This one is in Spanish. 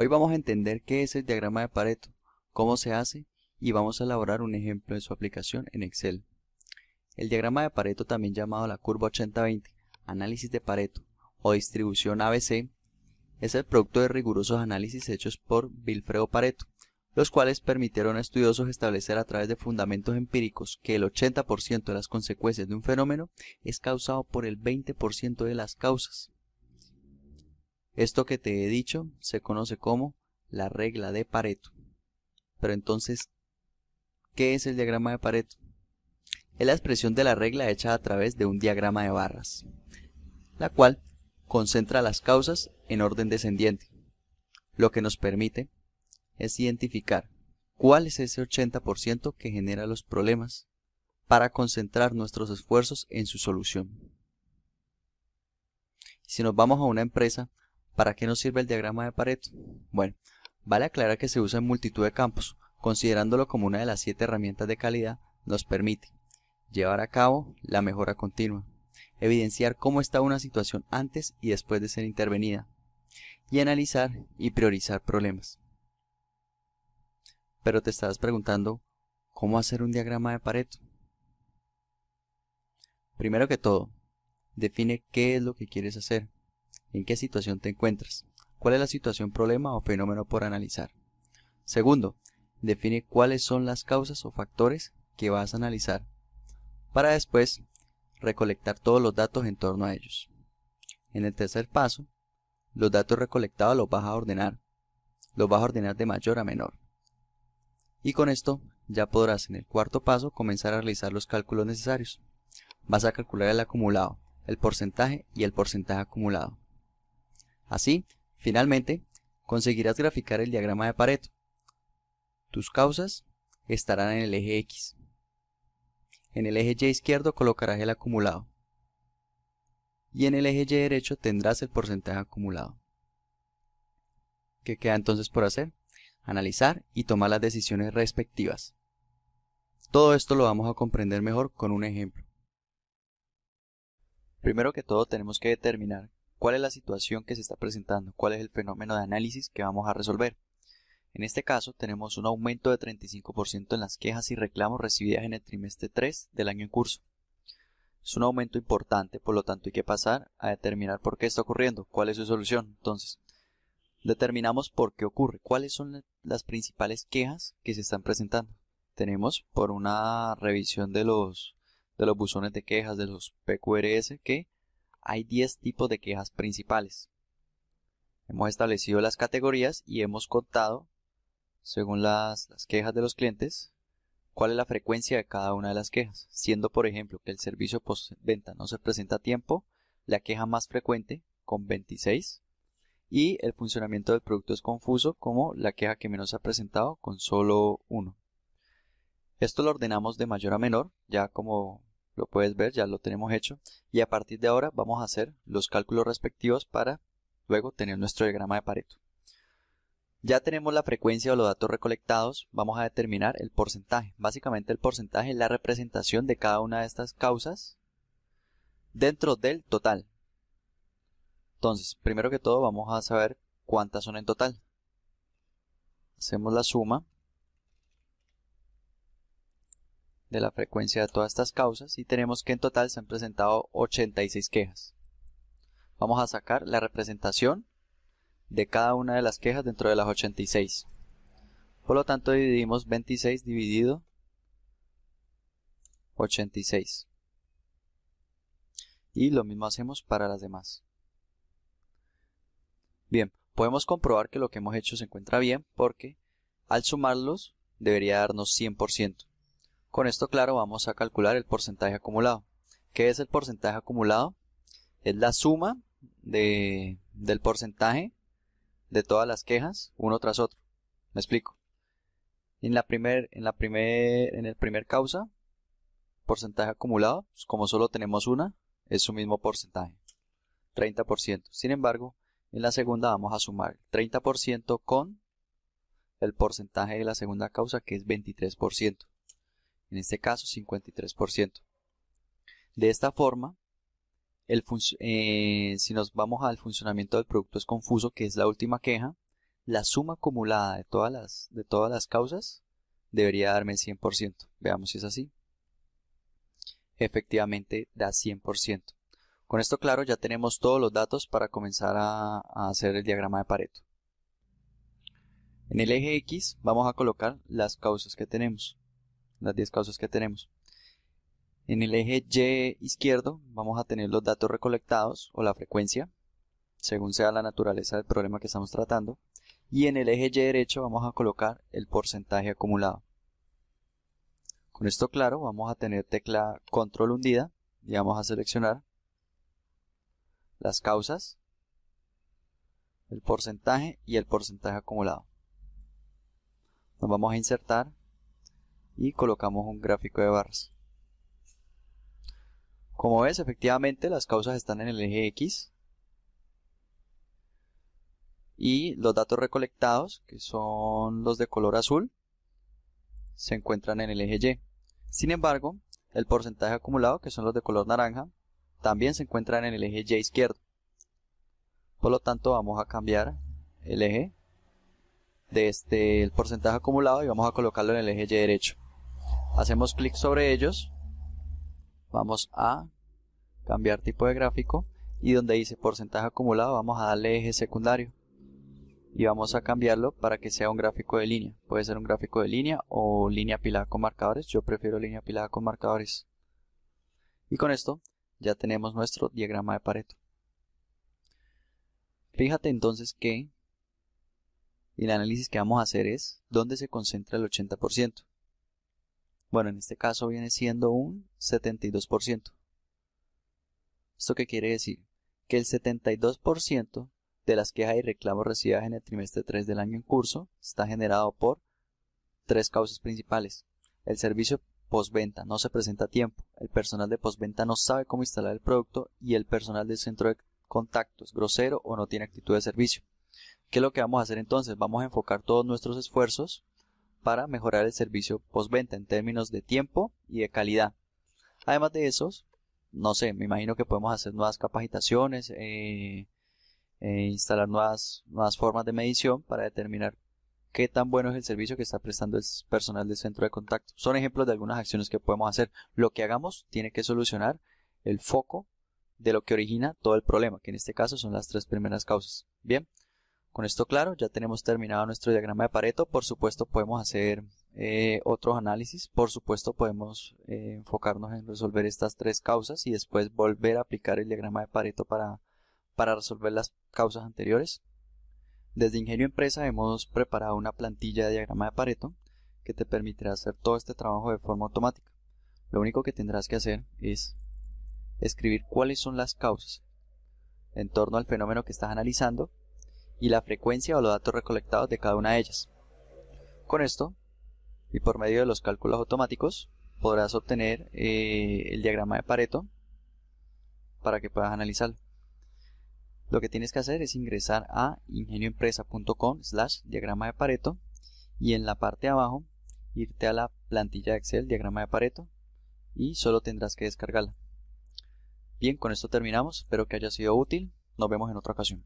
Hoy vamos a entender qué es el diagrama de Pareto, cómo se hace y vamos a elaborar un ejemplo de su aplicación en Excel. El diagrama de Pareto, también llamado la curva 80-20, análisis de Pareto o distribución ABC, es el producto de rigurosos análisis hechos por Vilfredo Pareto, los cuales permitieron a estudiosos establecer a través de fundamentos empíricos que el 80% de las consecuencias de un fenómeno es causado por el 20% de las causas. Esto que te he dicho se conoce como la regla de Pareto. Pero entonces, ¿qué es el diagrama de Pareto? Es la expresión de la regla hecha a través de un diagrama de barras, la cual concentra las causas en orden descendiente, lo que nos permite es identificar cuál es ese 80% que genera los problemas para concentrar nuestros esfuerzos en su solución. Si nos vamos a una empresa, ¿Para qué nos sirve el diagrama de Pareto? Bueno, vale aclarar que se usa en multitud de campos, considerándolo como una de las siete herramientas de calidad, nos permite llevar a cabo la mejora continua, evidenciar cómo está una situación antes y después de ser intervenida, y analizar y priorizar problemas. Pero te estabas preguntando, ¿cómo hacer un diagrama de Pareto? Primero que todo, define qué es lo que quieres hacer en qué situación te encuentras, cuál es la situación problema o fenómeno por analizar. Segundo, define cuáles son las causas o factores que vas a analizar, para después recolectar todos los datos en torno a ellos. En el tercer paso, los datos recolectados los vas a ordenar, los vas a ordenar de mayor a menor. Y con esto ya podrás en el cuarto paso comenzar a realizar los cálculos necesarios. Vas a calcular el acumulado, el porcentaje y el porcentaje acumulado. Así, finalmente, conseguirás graficar el diagrama de Pareto. Tus causas estarán en el eje X. En el eje Y izquierdo colocarás el acumulado. Y en el eje Y derecho tendrás el porcentaje acumulado. ¿Qué queda entonces por hacer? Analizar y tomar las decisiones respectivas. Todo esto lo vamos a comprender mejor con un ejemplo. Primero que todo tenemos que determinar cuál es la situación que se está presentando, cuál es el fenómeno de análisis que vamos a resolver. En este caso tenemos un aumento de 35% en las quejas y reclamos recibidas en el trimestre 3 del año en curso. Es un aumento importante, por lo tanto hay que pasar a determinar por qué está ocurriendo, cuál es su solución. Entonces, determinamos por qué ocurre, cuáles son las principales quejas que se están presentando. Tenemos por una revisión de los, de los buzones de quejas, de los PQRS, que hay 10 tipos de quejas principales. Hemos establecido las categorías y hemos contado, según las, quejas de los clientes, cuál es la frecuencia de cada una de las quejas, siendo por ejemplo que el servicio postventa no se presenta a tiempo, la queja más frecuente con 26 y el funcionamiento del producto es confuso como la queja que menos se ha presentado con solo uno. Esto lo ordenamos de mayor a menor, ya como lo puedes ver, ya lo tenemos hecho. Y a partir de ahora vamos a hacer los cálculos respectivos para luego tener nuestro diagrama de Pareto. Ya tenemos la frecuencia o los datos recolectados, vamos a determinar el porcentaje. Básicamente el porcentaje es la representación de cada una de estas causas dentro del total. Entonces, primero que todo vamos a saber cuántas son en total. Hacemos la suma de la frecuencia de todas estas causas y tenemos que en total se han presentado 86 quejas. Vamos a sacar la representación de cada una de las quejas dentro de las 86. Por lo tanto dividimos 26 dividido 86. Y lo mismo hacemos para las demás. Bien, podemos comprobar que lo que hemos hecho se encuentra bien porque al sumarlos debería darnos 100%. Con esto claro vamos a calcular el porcentaje acumulado. ¿Qué es el porcentaje acumulado? Es la suma del porcentaje de todas las quejas uno tras otro. Me explico. En la primer, en la en el primer causa, porcentaje acumulado, pues como solo tenemos una, es su mismo porcentaje, 30%. Sin embargo, en la segunda vamos a sumar 30% con el porcentaje de la segunda causa que es 23% en este caso 53%. De esta forma, eh, si nos vamos al funcionamiento del producto es confuso, que es la última queja, la suma acumulada de todas las, de todas las causas debería darme el 100%. Veamos si es así. Efectivamente da 100%. Con esto claro ya tenemos todos los datos para comenzar a hacer el diagrama de Pareto. En el eje X vamos a colocar las causas que tenemos las 10 causas que tenemos. En el eje Y izquierdo vamos a tener los datos recolectados o la frecuencia, según sea la naturaleza del problema que estamos tratando. Y en el eje Y derecho vamos a colocar el porcentaje acumulado. Con esto claro, vamos a tener tecla control hundida y vamos a seleccionar las causas, el porcentaje y el porcentaje acumulado. Nos vamos a insertar y colocamos un gráfico de barras. Como ves, efectivamente las causas están en el eje X y los datos recolectados, que son los de color azul, se encuentran en el eje Y. Sin embargo, el porcentaje acumulado, que son los de color naranja, también se encuentran en el eje Y izquierdo. Por lo tanto, vamos a cambiar el eje de este el porcentaje acumulado y vamos a colocarlo en el eje Y derecho. Hacemos clic sobre ellos. Vamos a cambiar tipo de gráfico y donde dice porcentaje acumulado vamos a darle eje secundario y vamos a cambiarlo para que sea un gráfico de línea. Puede ser un gráfico de línea o línea apilada con marcadores. Yo prefiero línea apilada con marcadores. Y con esto ya tenemos nuestro diagrama de Pareto. Fíjate entonces que el análisis que vamos a hacer es dónde se concentra el 80%. Bueno, en este caso viene siendo un 72%. ¿Esto qué quiere decir? Que el 72% de las quejas y reclamos recibidas en el trimestre 3 del año en curso está generado por tres causas principales. El servicio postventa no se presenta a tiempo, el personal de postventa no sabe cómo instalar el producto y el personal del centro de contactos grosero o no tiene actitud de servicio. ¿Qué es lo que vamos a hacer entonces? Vamos a enfocar todos nuestros esfuerzos para mejorar el servicio postventa en términos de tiempo y de calidad. Además de esos, no sé, me imagino que podemos hacer nuevas capacitaciones, e instalar nuevas, nuevas formas de medición para determinar qué tan bueno es el servicio que está prestando el personal del centro de contacto. Son ejemplos de algunas acciones que podemos hacer. Lo que hagamos tiene que solucionar el foco de lo que origina todo el problema, que en este caso son las tres primeras causas. Bien. Con esto claro, ya tenemos terminado nuestro diagrama de Pareto. Por supuesto, podemos hacer otro eh, otros análisis. Por supuesto, podemos eh, enfocarnos en resolver estas tres causas y después volver a aplicar el diagrama de Pareto para, para resolver las causas anteriores. Desde Ingenio Empresa hemos preparado una plantilla de diagrama de Pareto que te permitirá hacer todo este trabajo de forma automática. Lo único que tendrás que hacer es escribir cuáles son las causas en torno al fenómeno que estás analizando y la frecuencia o los datos recolectados de cada una de ellas. Con esto, y por medio de los cálculos automáticos, podrás obtener eh, el diagrama de Pareto para que puedas analizarlo. Lo que tienes que hacer es ingresar a ingenioempresa.com slash diagrama de Pareto y en la parte de abajo irte a la plantilla de Excel diagrama de Pareto y solo tendrás que descargarla. Bien, con esto terminamos, espero que haya sido útil, nos vemos en otra ocasión.